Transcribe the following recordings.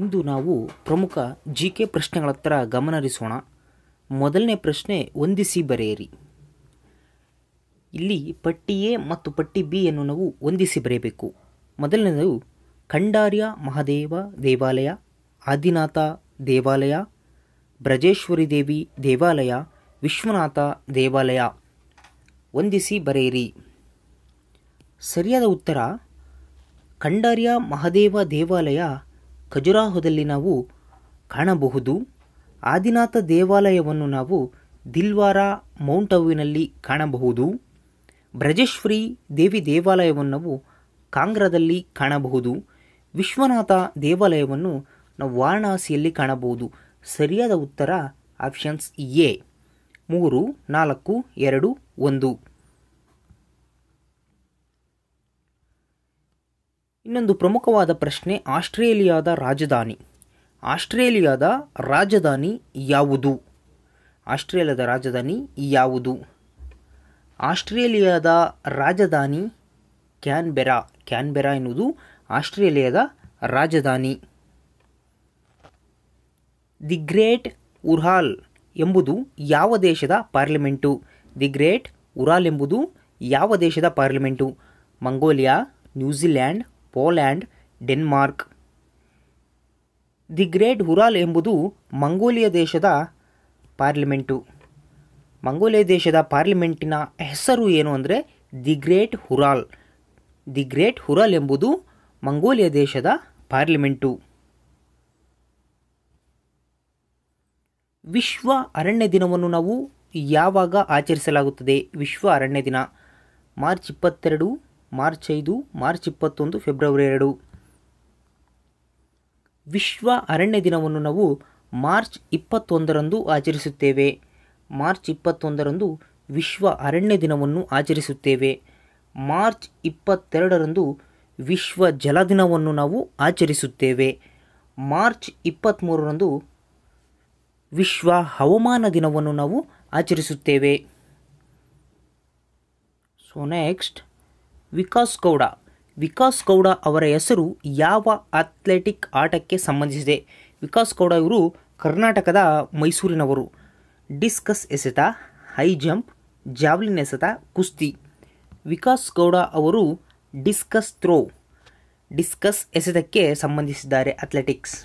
ಇಂದು ನಾವು ಪ್ರಮುಖ G K ಪ್ರಶ್ನೆಗಳತ್ತರ ಗಮನರಿಸೋಣ ಮೊದಲನೇ ಪ್ರಶ್ನೆ ಹೊಂದಿಸಿ ಬರೆಯಿರಿ ಇಲ್ಲಿ ಪಟ್ಟಿ ಎ ಮತ್ತು ಪಟ್ಟಿ ಬಿ ಅನ್ನು ನಾವು ಹೊಂದಿಸಿ ಬರೆಯಬೇಕು ಮೊದಲನೇದು ಖಂಡಾರ್ಯ ಮಹಾದೇವ ದೇವಾಲಯ ಆದಿನಾಥ ದೇವಾಲಯ ಬ್ರಜೇಶ್ವರಿ ದೇವಿ ದೇವಾಲಯ ವಿಶ್ವನಾಥ ದೇವಾಲಯ ಹೊಂದಿಸಿ ಬರೆಯಿರಿ ಸರಿಯಾದ ಉತ್ತರ ಖಂಡಾರ್ಯ ಮಹಾದೇವ ದೇವಾಲಯ ಖಜುರಾಹೋದಲ್ಲಿ ನಾವು ಕಾಣಬಹುದು ಆದಿನಾಥ ದೇವಾಲಯವನ್ನು ನಾವು ದಿಲ್ವಾರ ಮೌಂಟ್ ಅವಿನಲ್ಲಿ ಕಾಣಬಹುದು ಬ್ರಜೇಶ್ವರಿ ದೇವಿ ದೇವಾಲಯವನ್ನು ನಾವು ಕಾಂಗ್ರಾದಲ್ಲಿ ಕಾಣಬಹುದು ವಿಶ್ವನಾಥ ದೇವಾಲಯವನ್ನು ನಾವು ವಾರಣಾಸಿಯಲ್ಲಿ ಕಾಣಬಹುದು ಸರಿಯಾದ ಉತ್ತರ ಆಪ್ಷನ್ಸ್ ಎ ಮೂರು ನಾಲ್ಕು ಎರಡು ಒಂದು ಇನ್ನೊಂದು ಪ್ರಮುಖವಾದ ಪ್ರಶ್ನೆ ಆಸ್ಟ್ರೇಲಿಯಾದ ರಾಜಧಾನಿ ಆಸ್ಟ್ರೇಲಿಯಾದ ರಾಜಧಾನಿ ಯಾವುದು ಆಸ್ಟ್ರೇಲಿಯಾದ ರಾಜಧಾನಿ ಯಾವುದು ಆಸ್ಟ್ರೇಲಿಯಾದ ರಾಜಧಾನಿ ಕ್ಯಾನ್ಬೆರಾ ಕ್ಯಾನ್ಬೆರಾ ಎನ್ನುವುದು ಆಸ್ಟ್ರೇಲಿಯಾದ ರಾಜಧಾನಿ ದಿ ಗ್ರೇಟ್ ಉರ್ಹಾಲ್ ಎಂಬುದು ಯಾವ ದೇಶದ ಪಾರ್ಲಿಮೆಂಟು ದಿ ಗ್ರೇಟ್ ಉರಾಲ್ ಎಂಬುದು ಯಾವ ದೇಶದ parliament Mongolia New Zealand Poland Denmark the great ಹುರಾಲ್ ಎಂಬುದು ಮಂಗೋಲಿಯಾ ದೇಶದ ಪಾರ್ಲಿಮೆಂಟು ಮಂಗೋಲಿಯ ದೇಶದ ಪಾರ್ಲಿಮೆಂಟಿನ ಹೆಸರು ಏನು ಅಂದರೆ the great Khural the great ಹುರಾಲ್ ಎಂಬುದು ಮಂಗೋಲಿಯ ದೇಶದ ಪಾರ್ಲಿಮೆಂಟು ವಿಶ್ವ ಅರಣ್ಯ ದಿನವನ್ನು ನಾವು ಯಾವಾಗ ಆಚರಿಸಲಾಗುತ್ತದೆ ವಿಶ್ವ ಅರಣ್ಯ ದಿನ ಮಾರ್ಚ್ ಇಪ್ಪತ್ತೆರಡು ಮಾರ್ಚ್ ಐದು ಮಾರ್ಚ್ ಇಪ್ಪತ್ತೊಂದು ಫೆಬ್ರವರಿ ಎರಡು ವಿಶ್ವ ಅರಣ್ಯ ದಿನವನ್ನು ನಾವು ಮಾರ್ಚ್ ಇಪ್ಪತ್ತೊಂದರಂದು ಆಚರಿಸುತ್ತೇವೆ ಮಾರ್ಚ್ ಇಪ್ಪತ್ತೊಂದರಂದು ವಿಶ್ವ ಅರಣ್ಯ ದಿನವನ್ನು ಆಚರಿಸುತ್ತೇವೆ ಮಾರ್ಚ್ ಇಪ್ಪತ್ತೆರಡರಂದು ವಿಶ್ವ ಜಲ ದಿನವನ್ನು ನಾವು ಆಚರಿಸುತ್ತೇವೆ ಮಾರ್ಚ್ ಇಪ್ಪತ್ತ್ಮೂರರಂದು ವಿಶ್ವ ಹವಾಮಾನ ದಿನವನ್ನು ನಾವು ಆಚರಿಸುತ್ತೇವೆ ಸೊ ನೆಕ್ಸ್ಟ್ ವಿಕಾಸ್ ಗೌಡ ವಿಕಾಸ್ ಗೌಡ ಅವರ ಹೆಸರು ಯಾವ ಅಥ್ಲೆಟಿಕ್ ಆಟಕ್ಕೆ ಸಂಬಂಧಿಸಿದೆ ವಿಕಾಸ್ ಗೌಡ ಇವರು ಕರ್ನಾಟಕದ ಮೈಸೂರಿನವರು ಡಿಸ್ಕಸ್ ಎಸೆತ ಹೈ ಜಂಪ್ ಜಾವ್ಲಿನ್ ಎಸೆತ ಕುಸ್ತಿ ವಿಕಾಸ್ ಗೌಡ ಅವರು ಡಿಸ್ಕಸ್ ಥ್ರೋ ಡಿಸ್ಕಸ್ ಎಸೆತಕ್ಕೆ ಸಂಬಂಧಿಸಿದ್ದಾರೆ ಅಥ್ಲೆಟಿಕ್ಸ್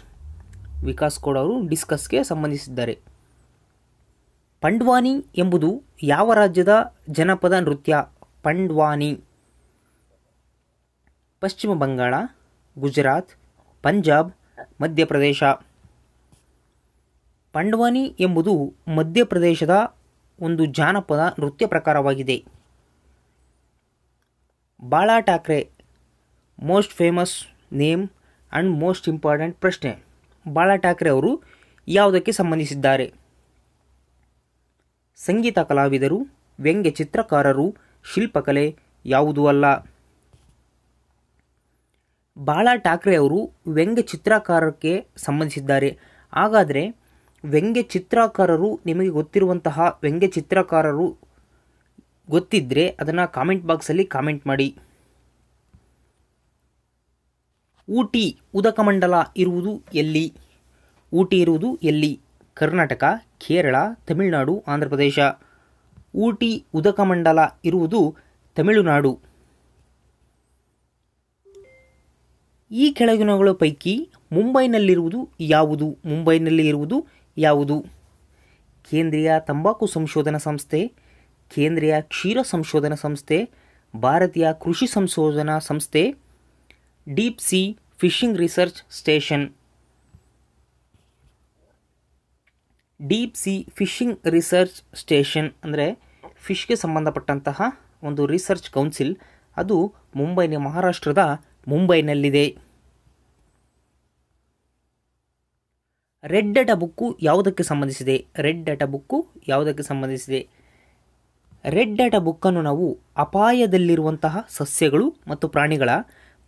ವಿಕಾಸ್ ಗೌಡ ಅವರು ಡಿಸ್ಕಸ್ಗೆ ಸಂಬಂಧಿಸಿದ್ದಾರೆ ಪಂಡ್ವಾನಿ ಎಂಬುದು ಯಾವ ರಾಜ್ಯದ ಜನಪದ ನೃತ್ಯ ಪಂಡ್ವಾನಿ ಪಶ್ಚಿಮ ಬಂಗಾಳ ಗುಜರಾತ್ ಪಂಜಾಬ್ ಮಧ್ಯಪ್ರದೇಶ ಪಂಡ್ವಾನಿ ಎಂಬುದು ಮಧ್ಯಪ್ರದೇಶದ ಒಂದು ಜಾನಪದ ನೃತ್ಯ ಪ್ರಕಾರವಾಗಿದೆ Bala Thackeray most famous name and most important ಪ್ರಶ್ನೆ ಬಾಳಾ ಠಾಕ್ರೆ ಅವರು ಯಾವುದಕ್ಕೆ ಸಂಬಂಧಿಸಿದ್ದಾರೆ ಸಂಗೀತ ಕಲಾವಿದರು ವ್ಯಂಗ್ಯ ಚಿತ್ರಕಾರರು ಶಿಲ್ಪಕಲೆ ಯಾವುದೂ ಅಲ್ಲ ಬಾಳ ಠಾಕ್ರೆ ಅವರು ವ್ಯಂಗ್ಯ ಚಿತ್ರಕಾರಕ್ಕೆ ಸಂಬಂಧಿಸಿದ್ದಾರೆ ಹಾಗಾದರೆ ವ್ಯಂಗ್ಯ ಚಿತ್ರಕಾರರು ನಿಮಗೆ ಗೊತ್ತಿರುವಂತಹ ವ್ಯಂಗ್ಯ ಚಿತ್ರಕಾರರು ಗೊತ್ತಿದ್ದರೆ ಅದನ್ನು ಕಾಮೆಂಟ್ ಬಾಕ್ಸಲ್ಲಿ ಕಾಮೆಂಟ್ ಮಾಡಿ ಊಟಿ ಉದಕಮಂಡಲ ಇರುವುದು ಎಲ್ಲಿ ಊಟಿ ಇರುವುದು ಎಲ್ಲಿ ಕರ್ನಾಟಕ ಕೇರಳ ತಮಿಳುನಾಡು ಆಂಧ್ರ ಪ್ರದೇಶ ಊಟಿ ಉದಕಮಂಡಲ ಇರುವುದು ತಮಿಳುನಾಡು ಈ ಕೆಳಗಿನಗಳ ಪೈಕಿ ಮುಂಬೈನಲ್ಲಿರುವುದು ಯಾವುದು ಮುಂಬೈನಲ್ಲಿ ಇರುವುದು ಯಾವುದು ಕೇಂದ್ರೀಯ ತಂಬಾಕು ಸಂಶೋಧನಾ ಸಂಸ್ಥೆ ಕೇಂದ್ರೀಯ ಕ್ಷೀರ ಸಂಶೋಧನಾ ಸಂಸ್ಥೆ ಭಾರತೀಯ ಕೃಷಿ ಸಂಶೋಧನಾ ಸಂಸ್ಥೆ deep sea fishing research station deep sea fishing research station ಅಂದರೆ ಫಿಶ್ಗೆ ಸಂಬಂಧಪಟ್ಟಂತಹ ಒಂದು ರಿಸರ್ಚ್ ಕೌನ್ಸಿಲ್ ಅದು ಮುಂಬೈನ ಮಹಾರಾಷ್ಟ್ರದ ಮುಂಬೈನಲ್ಲಿದೆ ರೆಡ್ ಡಾಟಾ ಬುಕ್ಕು ಯಾವುದಕ್ಕೆ ಸಂಬಂಧಿಸಿದೆ ರೆಡ್ ಡಾಟಾ ಬುಕ್ಕು ಯಾವುದಕ್ಕೆ ಸಂಬಂಧಿಸಿದೆ ರೆಡ್ ಡಾಟಾ ಬುಕ್ಕನ್ನು ನಾವು ಅಪಾಯದಲ್ಲಿರುವಂತಹ ಸಸ್ಯಗಳು ಮತ್ತು ಪ್ರಾಣಿಗಳ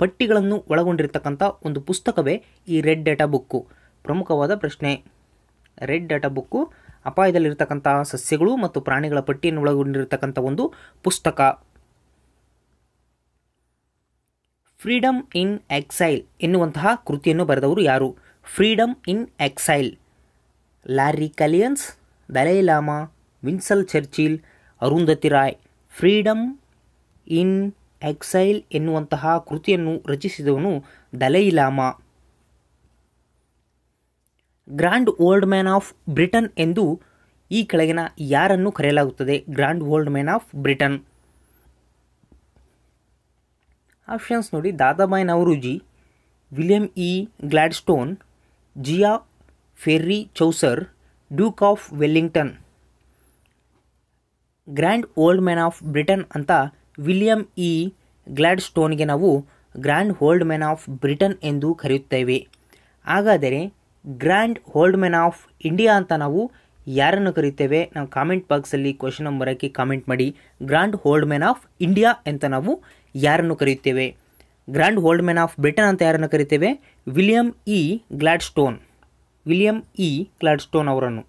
ಪಟ್ಟಿಗಳನ್ನು ಒಳಗೊಂಡಿರತಕ್ಕಂಥ ಒಂದು ಪುಸ್ತಕವೇ ಈ ರೆಡ್ ಡಾಟಾ ಬುಕ್ಕು ಪ್ರಮುಖವಾದ ಪ್ರಶ್ನೆ ರೆಡ್ ಡಾಟಾ ಬುಕ್ಕು ಅಪಾಯದಲ್ಲಿರ್ತಕ್ಕಂತಹ ಸಸ್ಯಗಳು ಮತ್ತು ಪ್ರಾಣಿಗಳ ಪಟ್ಟಿಯನ್ನು ಒಳಗೊಂಡಿರತಕ್ಕಂಥ ಒಂದು ಪುಸ್ತಕ ಫ್ರೀಡಮ್ ಇನ್ ಎಕ್ಸೈಲ್ ಎನ್ನುವಂತಹ ಕೃತಿಯನ್ನು ಬರೆದವರು ಯಾರು freedom in exile Larry Collins Dalai Lama Winston Churchill Arundhati Roy freedom in exile ಎನ್ನುವಂತಹ ಕೃತಿಯನ್ನು ರಚಿಸಿದವನು Dalai Lama grand old man of Britain ಎಂದು ಈ ಕೆಳಗಿನ ಯಾರನ್ನು ಕರೆಯಲಾಗುತ್ತದೆ grand old man of Britain options ನೋಡಿ Dadabhai Naoroji William E e. Gladstone Geoffrey Chaucer duke of Wellington grand old man of Britain ಅಂತ ವಿಲಿಯಂ ಇ ಗ್ಲಾಡ್ ಸ್ಟೋನ್ಗೆ ನಾವು grand old man of Britain ಎಂದು ಕರೆಯುತ್ತೇವೆ ಹಾಗಾದರೆ grand old man of India ಅಂತ ನಾವು ಯಾರನ್ನು ಕರೀತೇವೆ ನಾವು ಕಾಮೆಂಟ್ ಬಾಕ್ಸಲ್ಲಿ ಕ್ವಶನ್ ಹಾಕಿ ಕಾಮೆಂಟ್ ಮಾಡಿ grand old man of India ಅಂತ ನಾವು ಯಾರನ್ನು ಕರೆಯುತ್ತೇವೆ grand old man of Britain ಅಂತ ಯಾರನ್ನು ಕರಿತೇವೆ William E Gladstone William E Gladstone ಅವರನ್ನು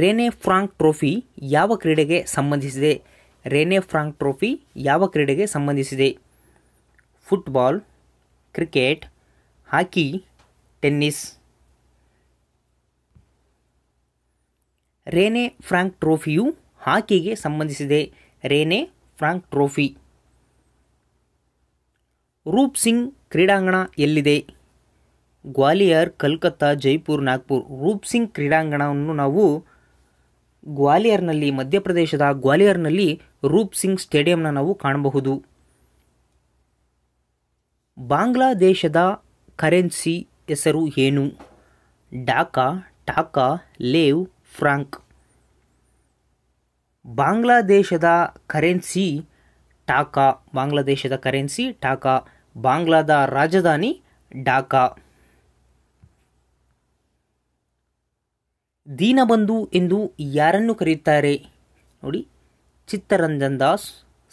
ರೇನೆ ಫ್ರಾಂಕ್ ಟ್ರೋಫಿ ಯಾವ ಕ್ರೀಡೆಗೆ ಸಂಬಂಧಿಸಿದೆ ರೇನೆ ಫ್ರಾಂಕ್ ಟ್ರೋಫಿ ಯಾವ ಕ್ರೀಡೆಗೆ ಸಂಬಂಧಿಸಿದೆ football cricket hockey tennis Rene Frank ಟ್ರೋಫಿಯು ಹಾಕಿಗೆ ಸಂಬಂಧಿಸಿದೆ Rene Frank trophy Roop Singh ಕ್ರೀಡಾಂಗಣ ಎಲ್ಲಿದೆ ಗ್ವಾಲಿಯರ್ ಕಲ್ಕತ್ತಾ ಜೈಪುರ್ ನಾಗ್ಪುರ್ ರೂಪ್ ಸಿಂಗ್ ಕ್ರೀಡಾಂಗಣವನ್ನು ನಾವು ಗ್ವಾಲಿಯರ್ನಲ್ಲಿ ಮಧ್ಯಪ್ರದೇಶದ ಗ್ವಾಲಿಯರ್ನಲ್ಲಿ ರೂಪ್ ಸಿಂಗ್ ಸ್ಟೇಡಿಯಂನ ನಾವು ಕಾಣಬಹುದು ಬಾಂಗ್ಲಾದೇಶದ ಕರೆನ್ಸಿ ಹೆಸರು ಏನು ಡಾಕಾ ಟಾಕಾ ಲೇವ್ ಫ್ರಾಂಕ್ ಬಾಂಗ್ಲಾದೇಶದ ಕರೆನ್ಸಿ ಟಾಕಾ ಬಾಂಗ್ಲಾದೇಶದ ಕರೆನ್ಸಿ ಟಾಕಾ ಬಾಂಗ್ಲಾದ ರಾಜಧಾನಿ ಡಾಕಾ ದೀನಬಂಧು ಎಂದು ಯಾರನ್ನು ಕರೆಯುತ್ತಾರೆ ನೋಡಿ Chittaranjan Das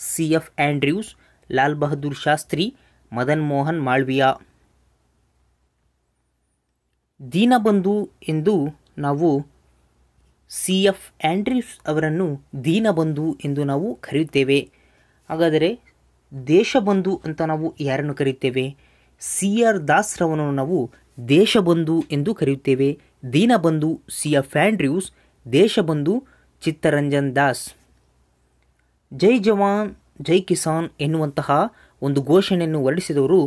C F Andrews Lal Bahadur Shastri Madan Mohan Malviya Deenabandhu ಎಂದು ನಾವು ಸಿ ಎಫ್ ಆಂಡ್ರ್ಯೂಸ್ ಅವರನ್ನು ದೀನಬಂಧು ಎಂದು ನಾವು ಕರೆಯುತ್ತೇವೆ ಹಾಗಾದರೆ ದೇಶಬಂಧು ಅಂತ ನಾವು ಯಾರನ್ನು ಕರೆಯುತ್ತೇವೆ ಸಿ ಆರ್ ದಾಸ್ರವನ್ನು ನಾವು ದೇಶಬಂಧು ಎಂದು ಕರೆಯುತ್ತೇವೆ Deenabandhu C F Andrews Deshbandhu Chittaranjan Das Jai Jawan Jai Kisan ಎನ್ನುವಂತಹ ಒಂದು ಘೋಷಣೆಯನ್ನು ಹೊರಡಿಸಿದವರು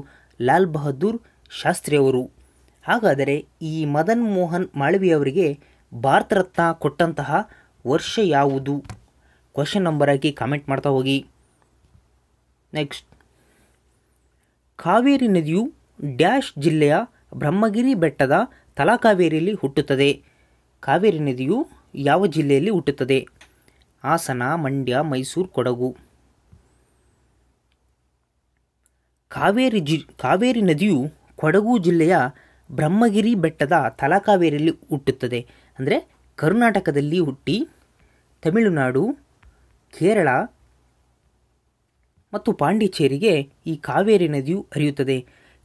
ಲಾಲ್ ಬಹದ್ದೂರ್ ಶಾಸ್ತ್ರಿಯವರು ಹಾಗಾದರೆ ಈ ಮದನ್ ಮೋಹನ್ ಮಾಳವಿಯವರಿಗೆ ಭಾರತ ರತ್ನ ಕೊಟ್ಟಂತಹ ವರ್ಷ ಯಾವುದು ಕ್ವಶನ್ ಹಾಕಿ ಕಾಮೆಂಟ್ ಮಾಡ್ತಾ ಹೋಗಿ ನೆಕ್ಸ್ಟ್ ಕಾವೇರಿ ನದಿಯು ಡ್ಯಾಶ್ ಜಿಲ್ಲೆಯ ಬ್ರಹ್ಮಗಿರಿ ಬೆಟ್ಟದ ತಲಕಾವೇರಿಯಲ್ಲಿ ಹುಟ್ಟುತ್ತದೆ ಕಾವೇರಿ ನದಿಯು ಯಾವ ಜಿಲ್ಲೆಯಲ್ಲಿ ಹುಟ್ಟುತ್ತದೆ ಹಾಸನ ಮಂಡ್ಯ ಮೈಸೂರು ಕೊಡಗು ಕಾವೇರಿ ಜಿ ಕಾವೇರಿ ನದಿಯು ಕೊಡಗು ಜಿಲ್ಲೆಯ ಬ್ರಹ್ಮಗಿರಿ ಬೆಟ್ಟದ ತಲಕಾವೇರಿಯಲ್ಲಿ ಹುಟ್ಟುತ್ತದೆ ಅಂದರೆ ಕರ್ನಾಟಕದಲ್ಲಿ ಹುಟ್ಟಿ ತಮಿಳುನಾಡು ಕೇರಳ ಮತ್ತು ಪಾಂಡಿಚೇರಿಗೆ ಈ ಕಾವೇರಿ ನದಿಯು ಹರಿಯುತ್ತದೆ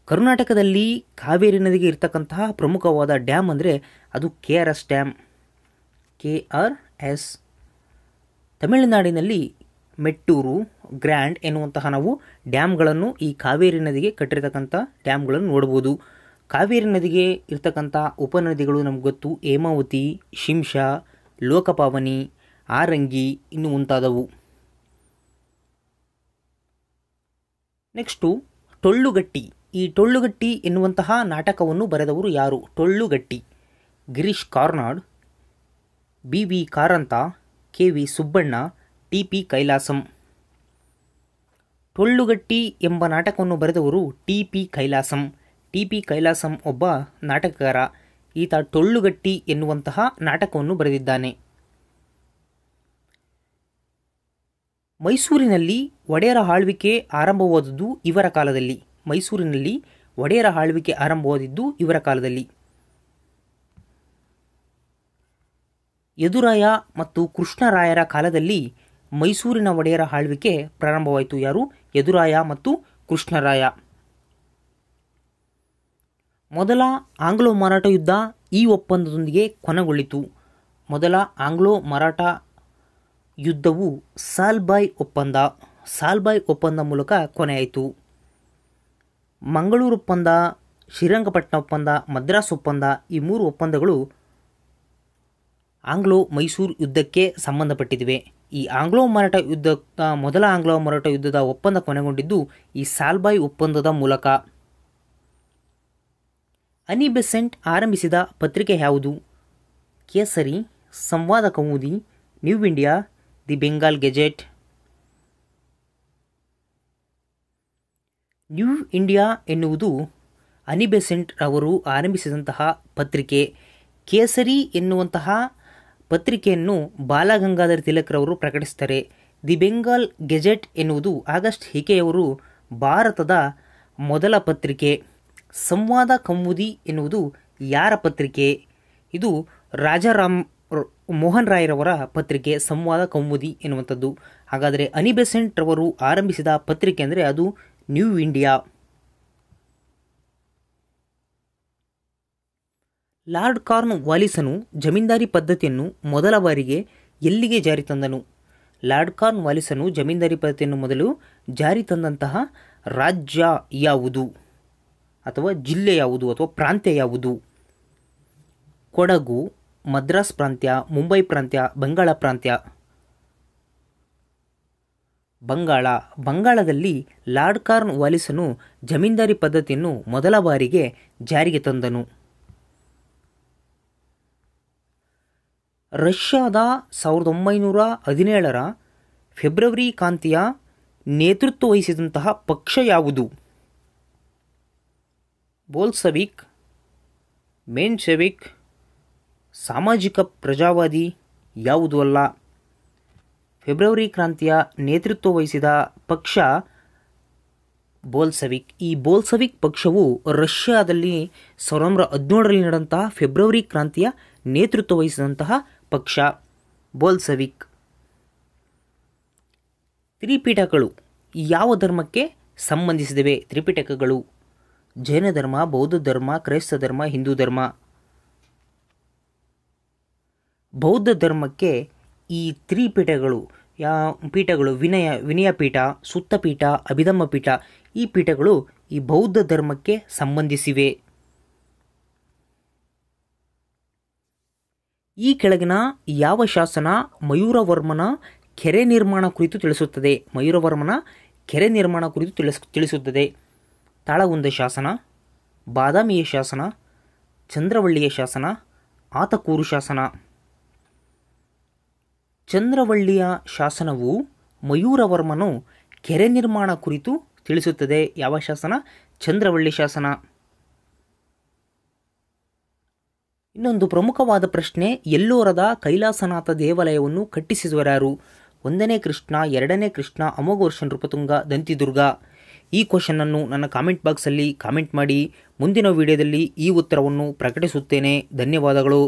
ಕರ್ನಾಟಕದಲ್ಲಿ ಕಾವೇರಿ ನದಿಗೆ ಇರತಕ್ಕಂತಹ ಪ್ರಮುಖವಾದ ಡ್ಯಾಮ್ ಅಂದರೆ ಅದು K R S dam K R S ತಮಿಳುನಾಡಿನಲ್ಲಿ ಮೆಟ್ಟೂರು ಗ್ರ್ಯಾಂಡ್ ಎನ್ನುವಂತಹ ನಾವು ಡ್ಯಾಮ್ಗಳನ್ನು ಈ ಕಾವೇರಿ ನದಿಗೆ ಕಟ್ಟಿರತಕ್ಕಂಥ ಡ್ಯಾಮ್ಗಳನ್ನು ನೋಡ್ಬೋದು ಕಾವೇರಿ ನದಿಗೆ ಇರತಕ್ಕಂಥ ಉಪನದಿಗಳು ನಮ್ಗೆ ಗೊತ್ತು ಹೇಮಾವತಿ ಶಿಂಷಾ ಲೋಕಪಾವನಿ ಆರಂಗಿ ಇನ್ನು ಮುಂತಾದವು ನೆಕ್ಸ್ಟು ಟೊಳ್ಳುಗಟ್ಟಿ ಈ ಟೊಳ್ಳುಗಟ್ಟಿ ಎನ್ನುವಂತಹ ನಾಟಕವನ್ನು ಬರೆದವರು ಯಾರು Tollugatti Girish Karnad B V Karanth K V Subbanna T P Kailasam Tollugatti ಎಂಬ ನಾಟಕವನ್ನು ಬರೆದವರು T P Kailasam T P Kailasam ಒಬ್ಬ ನಾಟಕಕಾರ ಈತ ಟೊಳ್ಳುಗಟ್ಟಿ ಎನ್ನುವಂತಹ ನಾಟಕವನ್ನು ಬರೆದಿದ್ದಾನೆ ಮೈಸೂರಿನಲ್ಲಿ ಒಡೆಯರ ಆಳ್ವಿಕೆ ಆರಂಭವಾದದ್ದು ಇವರ ಕಾಲದಲ್ಲಿ ಮೈಸೂರಿನಲ್ಲಿ ಒಡೆಯರ ಆಳ್ವಿಕೆ ಆರಂಭವಾದದ್ದು ಇವರ ಕಾಲದಲ್ಲಿ ಯದುರಾಯ ಮತ್ತು ಕೃಷ್ಣರಾಯರ ಕಾಲದಲ್ಲಿ ಮೈಸೂರಿನ ಒಡೆಯರ ಆಳ್ವಿಕೆ ಪ್ರಾರಂಭವಾಯಿತು ಯಾರು ಯದುರಾಯ ಮತ್ತು ಕೃಷ್ಣರಾಯ ಮೊದಲ ಆಂಗ್ಲೋ ಮರಾಠ ಯುದ್ಧ ಈ ಒಪ್ಪಂದದೊಂದಿಗೆ ಕೊನೆಗೊಳ್ಳಿತು ಮೊದಲ ಆಂಗ್ಲೋ ಮರಾಠ ಯುದ್ಧವು ಸಾಲ್ಬಾಯ್ ಒಪ್ಪಂದ ಸಾಲ್ಬಾಯ್ ಒಪ್ಪಂದ ಮೂಲಕ ಕೊನೆಯಾಯಿತು ಮಂಗಳೂರು ಒಪ್ಪಂದ ಶ್ರೀರಂಗಪಟ್ಟಣ ಒಪ್ಪಂದ ಮದ್ರಾಸ್ ಒಪ್ಪಂದ ಈ ಮೂರು ಒಪ್ಪಂದಗಳು ಆಂಗ್ಲೋ ಮೈಸೂರು ಯುದ್ಧಕ್ಕೆ ಸಂಬಂಧಪಟ್ಟಿವೆ ಈ ಆಂಗ್ಲೋ ಮರಾಠ ಯುದ್ಧ ಮೊದಲ ಆಂಗ್ಲೋ ಮರಾಠ ಯುದ್ಧದ ಒಪ್ಪಂದ ಕೊನೆಗೊಂಡಿದ್ದು ಈ ಸಾಲ್ಬಾಯ್ ಒಪ್ಪಂದದ ಮೂಲಕ ಅನಿ ಬೆಸೆಂಟ್ ಆರಂಭಿಸಿದ ಪತ್ರಿಕೆ ಯಾವುದು Kesari Samvad Kaumudi New India the Bengal Gazette New India ಎನ್ನುವುದು ಅನಿಬೆಸೆಂಟ್ ಅವರು ಆರಂಭಿಸಿದಂತಹ ಪತ್ರಿಕೆ ಕೇಸರಿ ಎನ್ನುವಂತಹ ಪತ್ರಿಕೆಯನ್ನು ಬಾಲಗಂಗಾಧರ್ ತಿಲಕ್ರವರು ಪ್ರಕಟಿಸ್ತಾರೆ ದಿ ಬೆಂಗಾಲ್ ಗೆಜೆಟ್ ಎನ್ನುವುದು ಆಗಸ್ಟ್ ಹಿಕೆಯವರು ಭಾರತದ ಮೊದಲ ಪತ್ರಿಕೆ ಸಂವಾದ ಕಮ್ಮುದಿ ಎನ್ನುವುದು ಯಾರ ಪತ್ರಿಕೆ ಇದು ರಾಜಾರಾಮ್ ಮೋಹನ್ ರಾಯ್ರವರ ಪತ್ರಿಕೆ ಸಂವಾದ ಕೌಮುದಿ ಎನ್ನುವಂಥದ್ದು ಹಾಗಾದರೆ ಅನಿಬೆಸೆಂಟ್ ರವರು ಆರಂಭಿಸಿದ ಪತ್ರಿಕೆ ಅಂದರೆ ಅದು ನ್ಯೂ ಇಂಡಿಯಾ ಲಾರ್ಡ್ ಕಾರ್ನ್ ವಾಲಿಸನು ಜಮೀನ್ದಾರಿ ಪದ್ಧತಿಯನ್ನು ಮೊದಲ ಬಾರಿಗೆ ಎಲ್ಲಿಗೆ ಜಾರಿ ತಂದನು ಲಾರ್ಡ್ ಕಾರ್ನ್ ವಾಲಿಸನು ಜಮೀನ್ದಾರಿ ಪದ್ಧತಿಯನ್ನು ಮೊದಲು ಜಾರಿ ತಂದಂತಹ ರಾಜ್ಯ ಯಾವುದು ಅಥವಾ ಜಿಲ್ಲೆ ಯಾವುದು ಅಥವಾ ಪ್ರಾಂತ್ಯ ಯಾವುದು ಕೊಡಗು ಮದ್ರಾಸ್ ಪ್ರಾಂತ್ಯ ಮುಂಬೈ ಪ್ರಾಂತ್ಯ ಬಂಗಾಳ ಪ್ರಾಂತ್ಯ ಬಂಗಾಳ ಬಂಗಾಳದಲ್ಲಿ ಲಾರ್ಡ್ ಕಾರ್ನ್ ವಾಲಿಸನು ಜಮೀನ್ದಾರಿ ಪದ್ಧತಿಯನ್ನು ಮೊದಲ ಬಾರಿಗೆ ಜಾರಿಗೆ ತಂದನು ರಷ್ಯಾದ ಸಾವಿರದ ಒಂಬೈನೂರ ಹದಿನೇಳರ ಫೆಬ್ರವರಿ ಕಾಂತಿಯ ನೇತೃತ್ವ ವಹಿಸಿದಂತಹ ಪಕ್ಷ ಯಾವುದು ಬೋಲ್ಸವಿಕ್ ಮೆನ್ಶೆವಿಕ್ ಸಾಮಾಜಿಕ ಪ್ರಜಾವಾದಿ ಯಾವುದೂ ಅಲ್ಲ ಫೆಬ್ರವರಿ ಕ್ರಾಂತಿಯ ನೇತೃತ್ವ ವಹಿಸಿದ ಪಕ್ಷ ಬೋಲ್ಸವಿಕ್ ಈ ಬೋಲ್ಸವಿಕ್ ಪಕ್ಷವು ರಷ್ಯಾದಲ್ಲಿ ಸಾವಿರದ ಒಂಬೈನೂರ ಹದಿನೇಳರಲ್ಲಿ ನಡೆದಂತಹ ಫೆಬ್ರವರಿ ಕ್ರಾಂತಿಯ ನೇತೃತ್ವ ವಹಿಸಿದಂತಹ ಪಕ್ಷ ಬೋಲ್ಸವಿಕ್ ತ್ರಿಪಿಟಗಳು ಯಾವ ಧರ್ಮಕ್ಕೆ ಸಂಬಂಧಿಸಿದವೆ ತ್ರಿಪಿಟಕಗಳು ಜೈನ ಧರ್ಮ ಬೌದ್ಧ ಧರ್ಮ ಕ್ರೈಸ್ತ ಧರ್ಮ ಹಿಂದೂ ಧರ್ಮ ಬೌದ್ಧ ಧರ್ಮಕ್ಕೆ ಈ ತ್ರಿಪೀಠಗಳು ಯಾ ಪೀಠಗಳು ವಿನಯ ವಿನಯ ಪೀಠ ಸುತ್ತ ಪೀಠ ಅಭಿಧಮ್ಮ ಪೀಠ ಈ ಪೀಠಗಳು ಈ ಬೌದ್ಧ ಧರ್ಮಕ್ಕೆ ಸಂಬಂಧಿಸಿವೆ ಈ ಕೆಳಗಿನ ಯಾವ ಶಾಸನ ಮಯೂರವರ್ಮನ ಕೆರೆ ನಿರ್ಮಾಣ ಕುರಿತು ತಿಳಿಸುತ್ತದೆ ಮಯೂರವರ್ಮನ ಕೆರೆ ನಿರ್ಮಾಣ ಕುರಿತು ತಿಳಿಸ್ ತಿಳಿಸುತ್ತದೆ ತಾಳಗುಂದ ಶಾಸನ ಬಾದಾಮಿಯ ಶಾಸನ ಚಂದ್ರವಳ್ಳಿಯ ಶಾಸನ ಆತಕೂರು ಶಾಸನ ಚಂದ್ರವಳ್ಳಿಯ ಶಾಸನವು ಮಯೂರವರ್ಮನು ಕೆರೆ ನಿರ್ಮಾಣ ಕುರಿತು ತಿಳಿಸುತ್ತದೆ ಯಾವ ಶಾಸನ ಚಂದ್ರವಳ್ಳಿ ಶಾಸನ ಇನ್ನೊಂದು ಪ್ರಮುಖವಾದ ಪ್ರಶ್ನೆ ಎಲ್ಲೋರದ ಕೈಲಾಸನಾಥ ದೇವಾಲಯವನ್ನು ಕಟ್ಟಿಸಿದವರಾರು ಒಂದನೇ ಕೃಷ್ಣ ಎರಡನೇ ಕೃಷ್ಣ ಅಮೋಘವರ್ಷನ್ ನೃಪತುಂಗ ದಂತಿದುರ್ಗ ಈ ಕ್ವಶನನ್ನು ನನ್ನ ಕಾಮೆಂಟ್ ಬಾಕ್ಸಲ್ಲಿ ಕಾಮೆಂಟ್ ಮಾಡಿ ಮುಂದಿನ ವಿಡಿಯೋದಲ್ಲಿ ಈ ಉತ್ತರವನ್ನು ಪ್ರಕಟಿಸುತ್ತೇನೆ ಧನ್ಯವಾದಗಳು